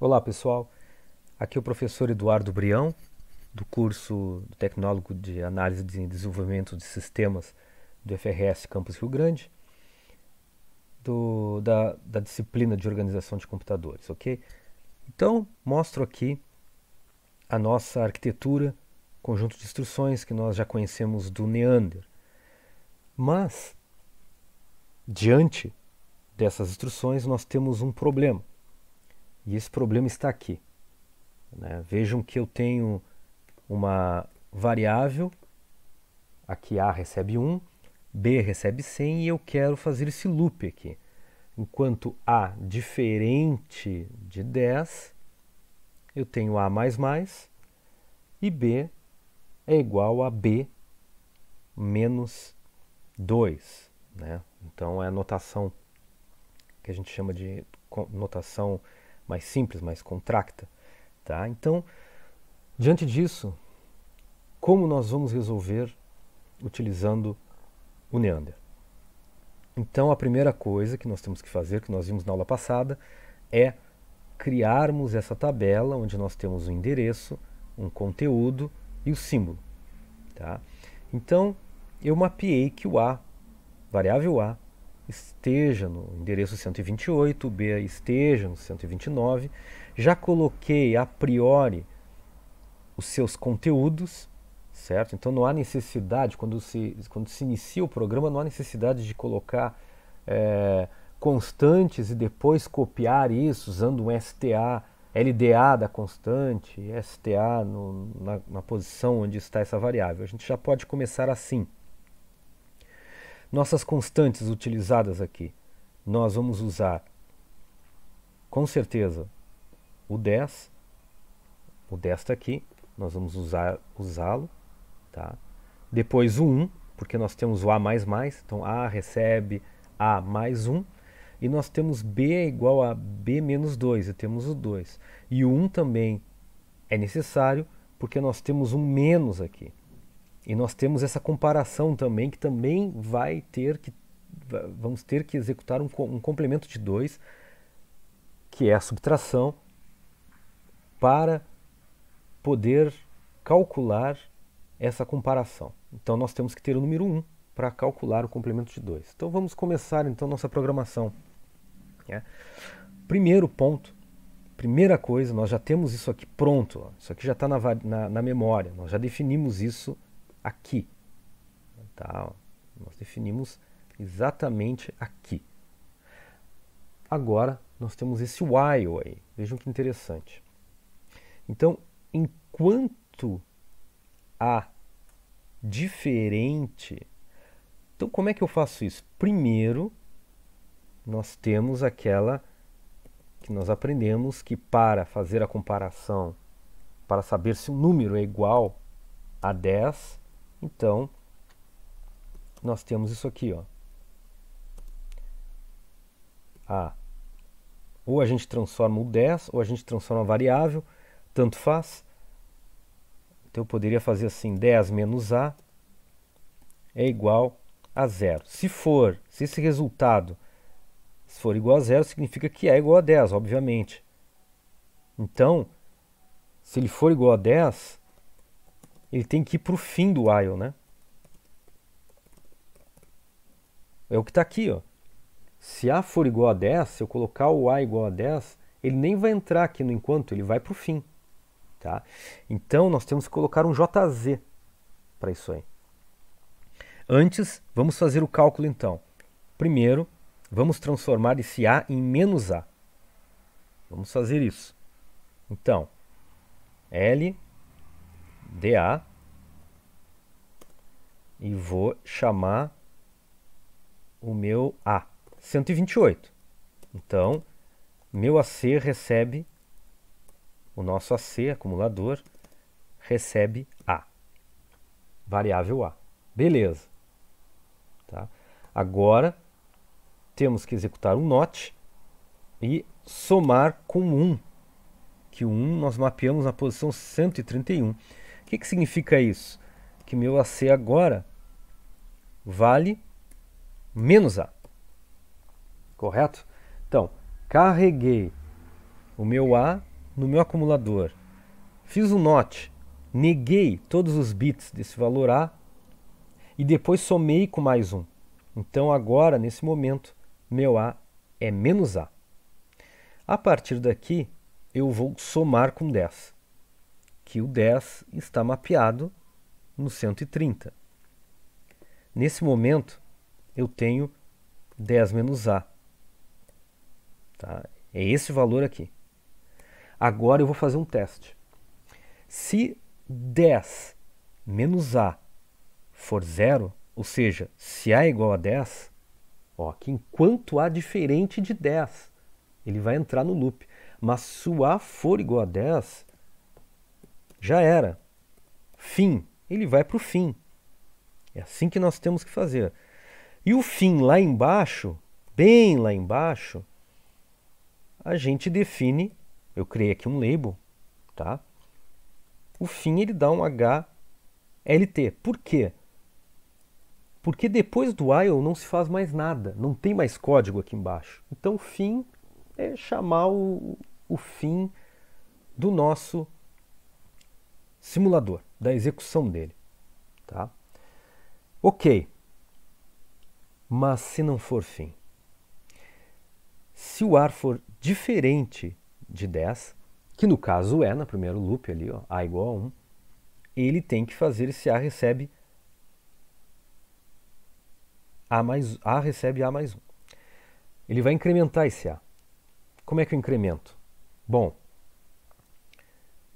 Olá pessoal, aqui é o professor Eduardo Brião, do curso do Tecnólogo de Análise e Desenvolvimento de Sistemas do FRS Campus Rio Grande, do, da, da disciplina de Organização de Computadores, ok? Então, mostro aqui a nossa arquitetura, conjunto de instruções que nós já conhecemos do Neander. Mas, diante dessas instruções, nós temos um problema e esse problema está aqui. Né? Vejam que eu tenho uma variável, aqui A recebe 1, B recebe 100 e eu quero fazer esse loop aqui. Enquanto A diferente de 10, eu tenho A++ e B é igual a B menos 2. Né? Então é a notação que a gente chama de notação mais simples, mais contracta. Tá? Então, diante disso, como nós vamos resolver utilizando o Neander? Então, a primeira coisa que nós temos que fazer, que nós vimos na aula passada, é criarmos essa tabela onde nós temos o endereço, um conteúdo e o símbolo. Tá? Então, eu mapeei que o A, variável A, esteja no endereço 128, B esteja no 129. Já coloquei a priori os seus conteúdos, certo? Então não há necessidade, quando se, quando se inicia o programa, não há necessidade de colocar é, constantes e depois copiar isso usando um STA, LDA da constante, STA no, na, na posição onde está essa variável. A gente já pode começar assim. Nossas constantes utilizadas aqui, nós vamos usar com certeza o 10, o 10 está aqui, nós vamos usá-lo, tá? Depois o 1, porque nós temos o A++, então A recebe A mais 1, e nós temos B é igual a B menos 2, e temos o 2. E o 1 também é necessário, porque nós temos um menos aqui. E nós temos essa comparação também, que também vai ter que. Vamos ter que executar um, um complemento de 2, que é a subtração, para poder calcular essa comparação. Então nós temos que ter o número 1 para calcular o complemento de 2. Então vamos começar então nossa programação. É. Primeiro ponto, primeira coisa, nós já temos isso aqui pronto, ó. isso aqui já está na, na, na memória, nós já definimos isso aqui. Tá? Nós definimos exatamente aqui. Agora nós temos esse while aí. Vejam que interessante. Então, enquanto há diferente. Então, como é que eu faço isso? Primeiro, nós temos aquela que nós aprendemos que para fazer a comparação, para saber se um número é igual a 10, então, nós temos isso aqui, ó. A. Ou a gente transforma o 10, ou a gente transforma a variável, tanto faz. Então, eu poderia fazer assim, 10 menos A é igual a zero. Se for, se esse resultado se for igual a zero, significa que é igual a 10, obviamente. Então, se ele for igual a 10, ele tem que ir para o fim do while, né? É o que está aqui, ó. Se A for igual a 10, se eu colocar o A igual a 10, ele nem vai entrar aqui no enquanto, ele vai para o fim. Tá? Então, nós temos que colocar um JZ para isso aí. Antes, vamos fazer o cálculo então. Primeiro, vamos transformar esse A em menos A. Vamos fazer isso. Então, L dA e vou chamar o meu A, 128. Então, meu AC recebe, o nosso AC, acumulador, recebe A, variável A. Beleza. Tá? Agora, temos que executar um NOT e somar com 1, que o 1 nós mapeamos na posição 131. O que, que significa isso? que meu AC agora vale menos A. Correto? Então, carreguei o meu A no meu acumulador, fiz o um NOT, neguei todos os bits desse valor A e depois somei com mais um. Então, agora, nesse momento, meu A é menos A. A partir daqui, eu vou somar com 10, que o 10 está mapeado no 130. Nesse momento, eu tenho 10 menos A. Tá? É esse valor aqui. Agora eu vou fazer um teste. Se 10 menos A for zero, ou seja, se A é igual a 10, ó, que enquanto A diferente de 10, ele vai entrar no loop. Mas se o A for igual a 10, já era. Fim ele vai para o fim. É assim que nós temos que fazer. E o fim lá embaixo, bem lá embaixo, a gente define, eu criei aqui um label, tá? O fim ele dá um HLT. Por quê? Porque depois do while não se faz mais nada, não tem mais código aqui embaixo. Então o fim é chamar o, o fim do nosso simulador da execução dele. Tá? Ok, mas se não for fim? Se o ar for diferente de 10, que no caso é, na primeiro loop ali, ó, A igual a 1, ele tem que fazer esse A recebe A mais A recebe A mais 1. Ele vai incrementar esse A. Como é que eu incremento? Bom,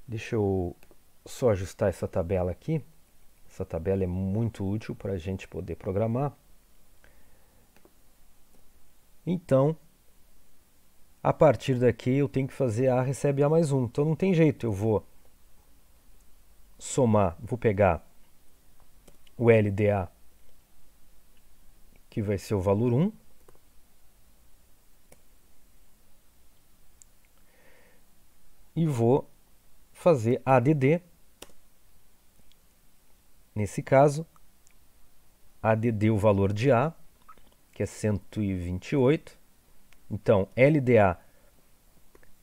deixa eu só ajustar essa tabela aqui. Essa tabela é muito útil para a gente poder programar. Então, a partir daqui eu tenho que fazer A recebe A mais 1. Então não tem jeito, eu vou somar, vou pegar o LDA, que vai ser o valor 1. E vou fazer ADD, Nesse caso, ADD o valor de A, que é 128. Então, LDA,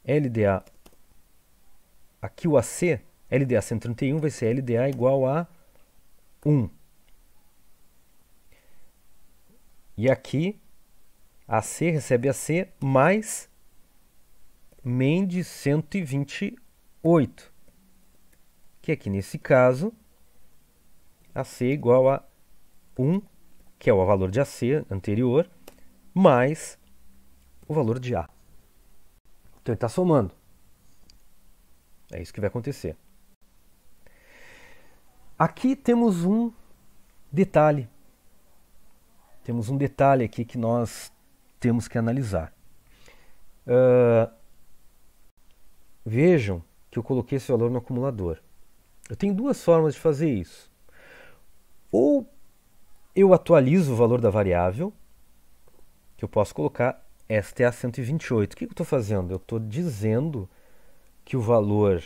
LDA, aqui o AC, LDA 131 vai ser LDA igual a 1. E aqui, AC recebe AC mais MEN de 128, que aqui nesse caso AC igual a 1, que é o valor de AC anterior, mais o valor de A. Então ele está somando. É isso que vai acontecer. Aqui temos um detalhe. Temos um detalhe aqui que nós temos que analisar. Uh, vejam que eu coloquei esse valor no acumulador. Eu tenho duas formas de fazer isso. Ou eu atualizo o valor da variável, que eu posso colocar esta é a 128. O que eu estou fazendo? Eu estou dizendo que o valor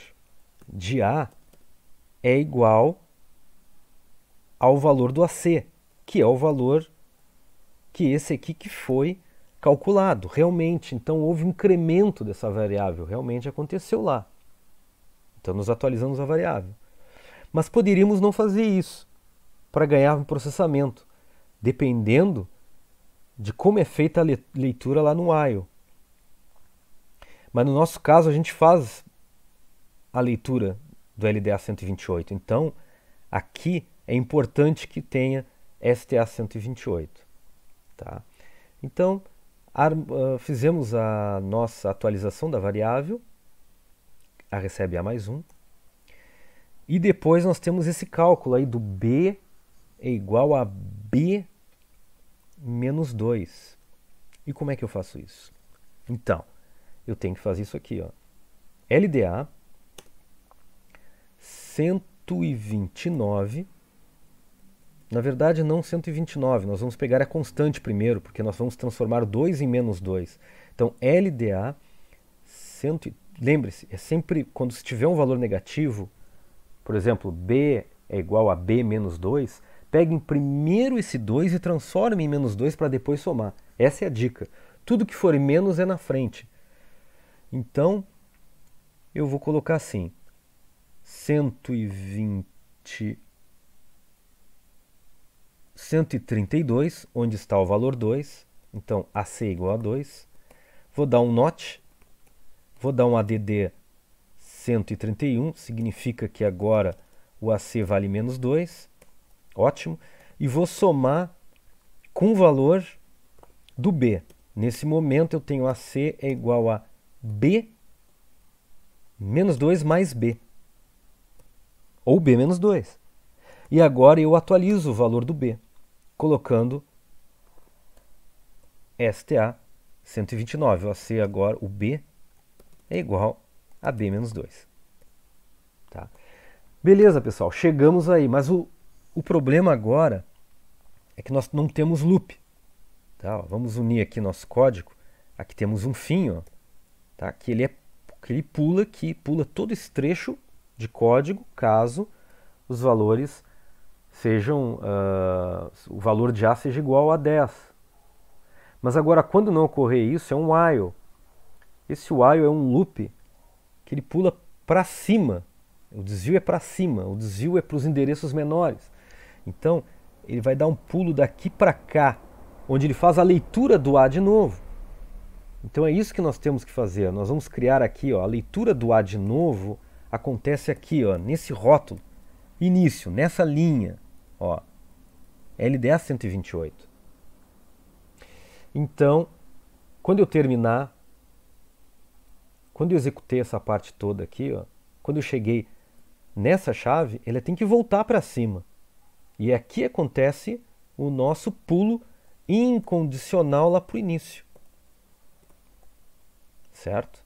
de A é igual ao valor do AC, que é o valor que esse aqui que foi calculado realmente. Então houve um incremento dessa variável, realmente aconteceu lá. Então nos atualizamos a variável. Mas poderíamos não fazer isso para ganhar um processamento, dependendo de como é feita a leitura lá no I/O. Mas no nosso caso, a gente faz a leitura do LDA 128. Então, aqui é importante que tenha STA 128. Tá? Então, ah, fizemos a nossa atualização da variável, a recebe A mais 1. E depois nós temos esse cálculo aí do B é igual a b menos 2. E como é que eu faço isso? Então, eu tenho que fazer isso aqui. Ó. LDA 129. Na verdade, não 129. Nós vamos pegar a constante primeiro, porque nós vamos transformar 2 em menos 2. Então, LDA 100, lembre-se, é sempre quando se tiver um valor negativo, por exemplo, b é igual a b menos 2, Peguem primeiro esse 2 e transformem em menos 2 para depois somar. Essa é a dica. Tudo que for menos é na frente. Então, eu vou colocar assim: 120 132, onde está o valor 2. Então, AC é igual a 2. Vou dar um NOT. Vou dar um ADD 131. Significa que agora o AC vale menos 2. Ótimo. E vou somar com o valor do B. Nesse momento eu tenho AC é igual a B menos 2 mais B. Ou B menos 2. E agora eu atualizo o valor do B, colocando STA 129. O AC agora, o B, é igual a B menos 2. Tá? Beleza, pessoal, chegamos aí, mas o, o problema agora é que nós não temos loop. Tá? vamos unir aqui nosso código. Aqui temos um fim, ó, tá? que, ele é, que ele pula pula todo esse trecho de código caso os valores sejam uh, o valor de A seja igual a 10. Mas agora, quando não ocorrer isso, é um while. Esse while é um loop que ele pula para cima. O desvio é para cima, o desvio é para os endereços menores. Então, ele vai dar um pulo daqui para cá, onde ele faz a leitura do A de novo. Então é isso que nós temos que fazer. Nós vamos criar aqui, ó, a leitura do A de novo acontece aqui, ó, nesse rótulo. Início, nessa linha, ó. LDA 128. Então, quando eu terminar, quando eu executei essa parte toda aqui, ó, quando eu cheguei nessa chave, ele tem que voltar para cima. E aqui acontece o nosso pulo incondicional lá para o início. Certo?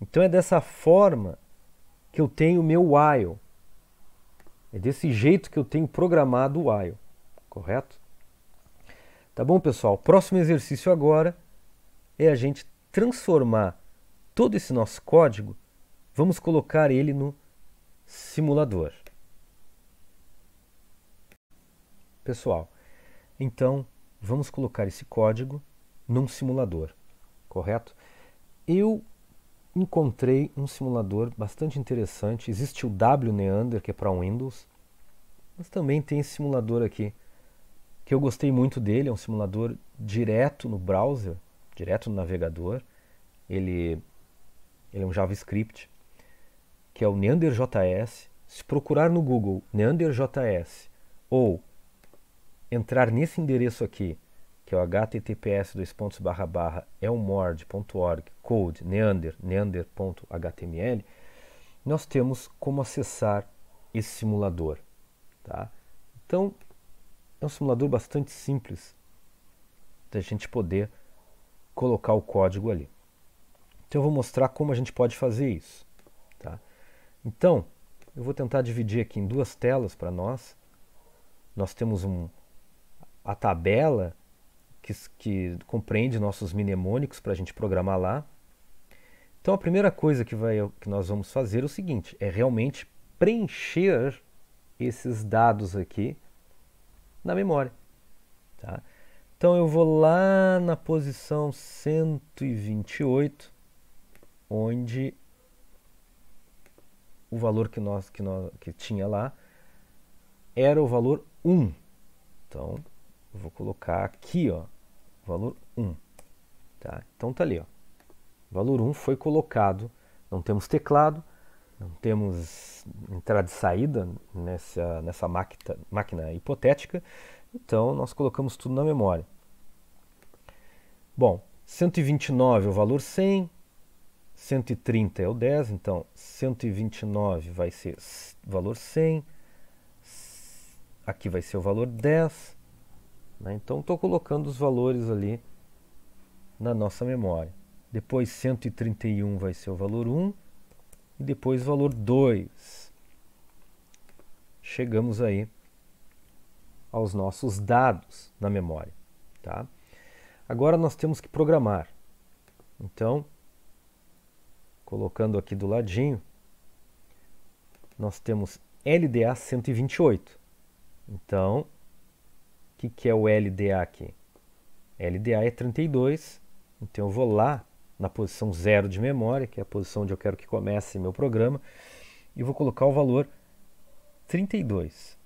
Então é dessa forma que eu tenho o meu while. É desse jeito que eu tenho programado o while. Correto? Tá bom, pessoal? O próximo exercício agora é a gente transformar todo esse nosso código, vamos colocar ele no simulador. pessoal. Então, vamos colocar esse código num simulador, correto? Eu encontrei um simulador bastante interessante. Existe o WNeander, que é para Windows, mas também tem esse simulador aqui, que eu gostei muito dele. É um simulador direto no browser, direto no navegador. Ele, ele é um JavaScript, que é o NeanderJS. Se procurar no Google NeanderJS ou entrar nesse endereço aqui, que é o https dois pontos barra barra elmord.org é code neander neander.html, nós temos como acessar esse simulador. Tá? Então, é um simulador bastante simples da gente poder colocar o código ali. Então, eu vou mostrar como a gente pode fazer isso. Tá? Então, eu vou tentar dividir aqui em duas telas para nós. Nós temos um, a tabela que, que compreende nossos mnemônicos para a gente programar lá. Então a primeira coisa que, vai, que nós vamos fazer é o seguinte, é realmente preencher esses dados aqui na memória. Tá? Então eu vou lá na posição 128, onde o valor que, nós, que, nós, que tinha lá era o valor 1. Então, eu vou colocar aqui, ó, valor 1. Tá? Então tá ali, ó. O valor 1 foi colocado. Não temos teclado, não temos entrada e saída nessa, nessa máquina, máquina hipotética. Então nós colocamos tudo na memória. Bom, 129 é o valor 100, 130 é o 10, então 129 vai ser valor 100, aqui vai ser o valor 10, né? Então estou colocando os valores ali na nossa memória. Depois 131 vai ser o valor 1 e depois o valor 2. Chegamos aí aos nossos dados na memória. Tá? Agora nós temos que programar. Então, colocando aqui do ladinho, nós temos LDA 128. Então, o que, que é o LDA aqui? LDA é 32, então eu vou lá na posição 0 de memória, que é a posição onde eu quero que comece meu programa, e vou colocar o valor 32.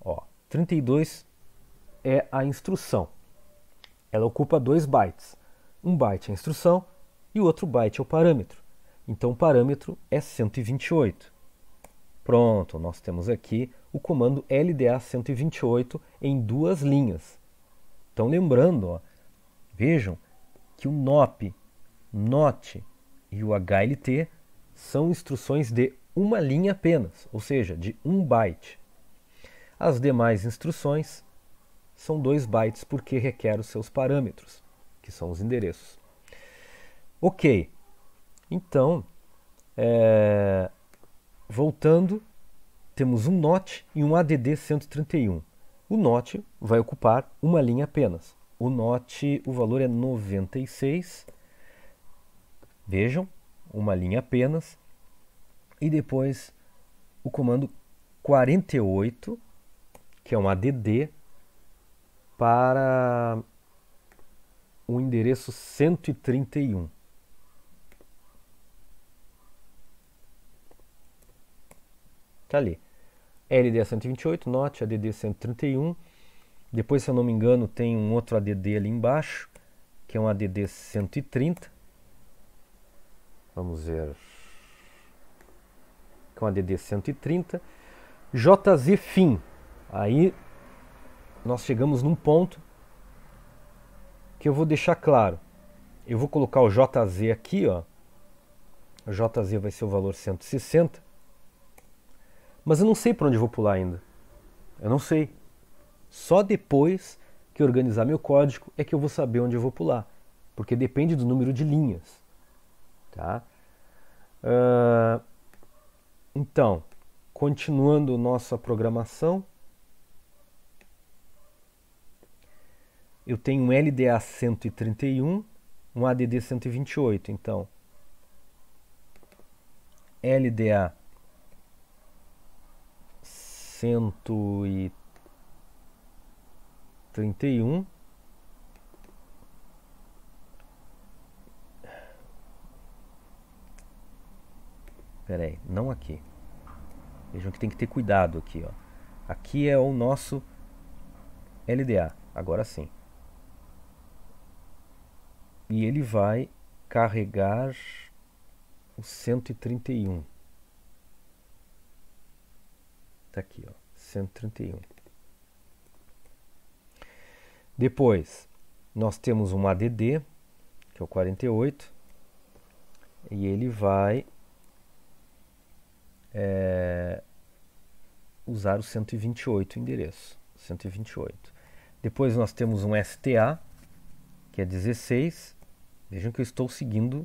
Ó, 32 é a instrução. Ela ocupa dois bytes. Um byte é a instrução e o outro byte é o parâmetro. Então o parâmetro é 128. Pronto, nós temos aqui o comando LDA128 em duas linhas. Então lembrando, ó, vejam que o NOP, NOT e o HLT são instruções de uma linha apenas, ou seja, de um byte. As demais instruções são dois bytes porque requer os seus parâmetros, que são os endereços. Ok, então, é, voltando temos um NOT e um ADD 131. O NOT vai ocupar uma linha apenas. O NOT, o valor é 96. Vejam, uma linha apenas. E depois o comando 48, que é um ADD, para o endereço 131. Está ali. LDA 128, note ADD 131. Depois, se eu não me engano, tem um outro ADD ali embaixo, que é um ADD 130. Vamos ver. Que é um ADD 130. JZ fim. Aí nós chegamos num ponto que eu vou deixar claro. Eu vou colocar o JZ aqui, ó. O JZ vai ser o valor 160 mas eu não sei para onde vou pular ainda. Eu não sei. Só depois que organizar meu código é que eu vou saber onde eu vou pular, porque depende do número de linhas, tá? Uh, então, continuando nossa programação, eu tenho um LDA 131, um ADD 128, então LDA 131 Pera aí, não aqui. Vejam que tem que ter cuidado aqui, ó. Aqui é o nosso LDA, agora sim. E ele vai carregar o 131. Está aqui, ó, 131. Depois, nós temos um ADD, que é o 48, e ele vai é, usar o 128 endereço, 128. Depois nós temos um STA, que é 16. Vejam que eu estou seguindo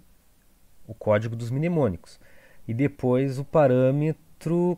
o código dos mnemônicos. E depois o parâmetro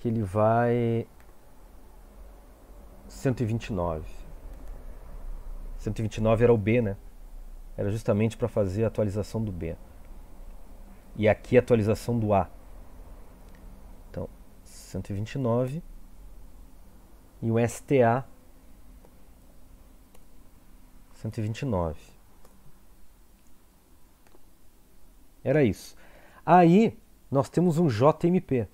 que ele vai 129. 129 era o B, né? Era justamente para fazer a atualização do B. E aqui a atualização do A. Então, 129 e o STA 129. Era isso. Aí nós temos um JMP.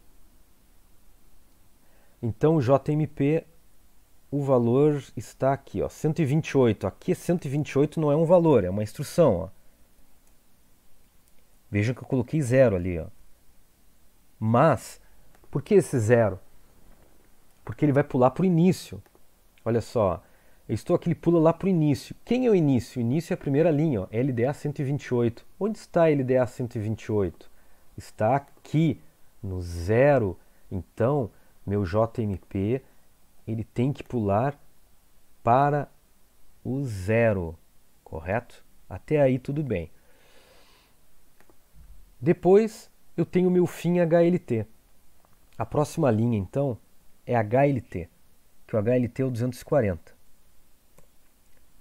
Então, o JMP, o valor está aqui, ó, 128. Aqui 128 não é um valor, é uma instrução. Ó. Vejam que eu coloquei zero ali. Ó. Mas, por que esse zero? Porque ele vai pular para o início. Olha só, eu estou aqui, ele pula lá para o início. Quem é o início? O início é a primeira linha, ó, LDA 128. Onde está LDA 128? Está aqui, no zero. Então, meu JMP, ele tem que pular para o zero, correto? Até aí tudo bem. Depois eu tenho meu fim HLT. A próxima linha então é HLT, que o HLT é o 240.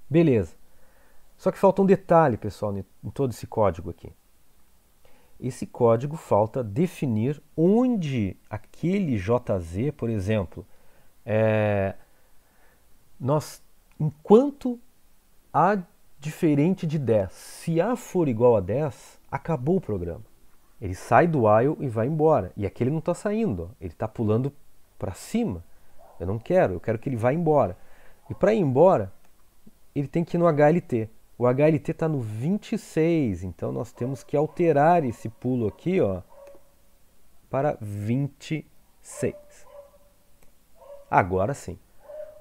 Beleza. Só que falta um detalhe, pessoal, em todo esse código aqui esse código falta definir onde aquele JZ, por exemplo, é, nós, enquanto A diferente de 10, se A for igual a 10, acabou o programa. Ele sai do while e vai embora. E aqui ele não está saindo, ó. ele está pulando para cima. Eu não quero, eu quero que ele vá embora. E para ir embora, ele tem que ir no HLT. O HLT está no 26, então nós temos que alterar esse pulo aqui ó, para 26. Agora sim,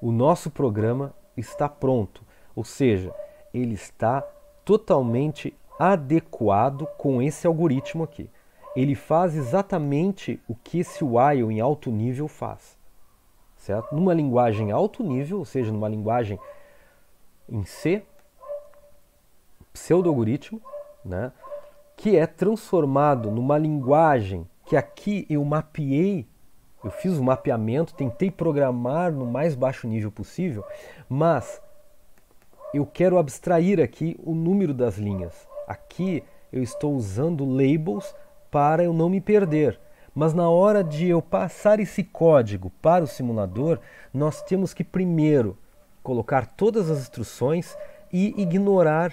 o nosso programa está pronto, ou seja, ele está totalmente adequado com esse algoritmo aqui. Ele faz exatamente o que esse while em alto nível faz. Certo? Numa linguagem alto nível, ou seja, numa linguagem em C, pseudo-algoritmo, né, que é transformado numa linguagem que aqui eu mapeei, eu fiz o mapeamento, tentei programar no mais baixo nível possível, mas eu quero abstrair aqui o número das linhas. Aqui eu estou usando labels para eu não me perder. Mas na hora de eu passar esse código para o simulador, nós temos que primeiro colocar todas as instruções e ignorar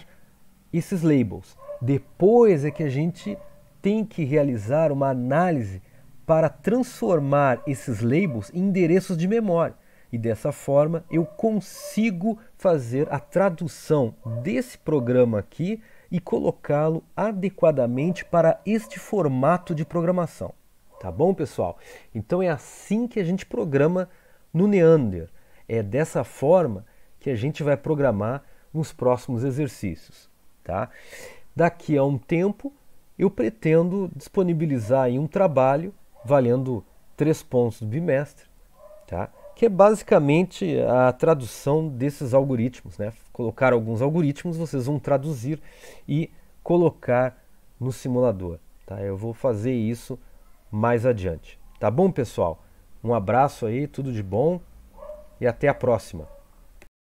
esses labels. Depois é que a gente tem que realizar uma análise para transformar esses labels em endereços de memória. E dessa forma eu consigo fazer a tradução desse programa aqui e colocá-lo adequadamente para este formato de programação. Tá bom, pessoal? Então é assim que a gente programa no Neander. É dessa forma que a gente vai programar nos próximos exercícios. Tá? Daqui a um tempo, eu pretendo disponibilizar um trabalho valendo três pontos do bimestre, tá? que é basicamente a tradução desses algoritmos. Né? Colocar alguns algoritmos, vocês vão traduzir e colocar no simulador. Tá? Eu vou fazer isso mais adiante. Tá bom, pessoal? Um abraço aí, tudo de bom e até a próxima.